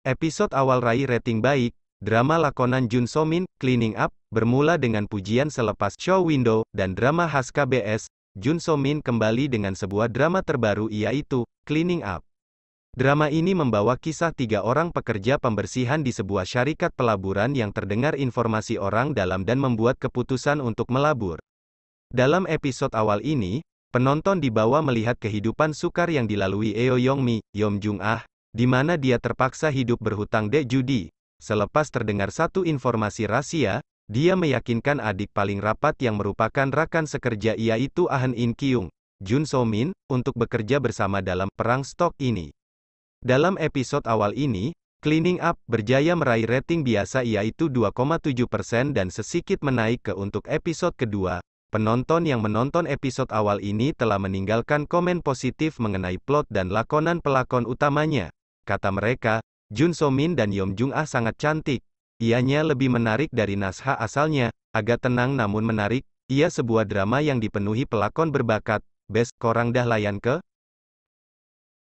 Episode awal Rai rating baik, drama lakonan Jun So Min, Cleaning Up, bermula dengan pujian selepas show window, dan drama khas KBS, Jun So Min kembali dengan sebuah drama terbaru yaitu, Cleaning Up. Drama ini membawa kisah tiga orang pekerja pembersihan di sebuah syarikat pelaburan yang terdengar informasi orang dalam dan membuat keputusan untuk melabur. Dalam episode awal ini, penonton dibawa melihat kehidupan sukar yang dilalui Eo Yong Mi, Yom Jung Ah, di mana dia terpaksa hidup berhutang dek judi. Selepas terdengar satu informasi rahasia, dia meyakinkan adik paling rapat yang merupakan rakan sekerja ia itu Ahn In Kyung, Jun So Min, untuk bekerja bersama dalam perang stok ini. Dalam episode awal ini, Cleaning Up berjaya meraih rating biasa yaitu 2,7% dan sesikit menaik ke untuk episode kedua. Penonton yang menonton episode awal ini telah meninggalkan komen positif mengenai plot dan lakonan pelakon utamanya. Kata mereka, Jun So Min dan Yom Jung Ah sangat cantik. Ianya lebih menarik dari Nasha asalnya, agak tenang namun menarik. Ia sebuah drama yang dipenuhi pelakon berbakat. Best, korang dah layan ke?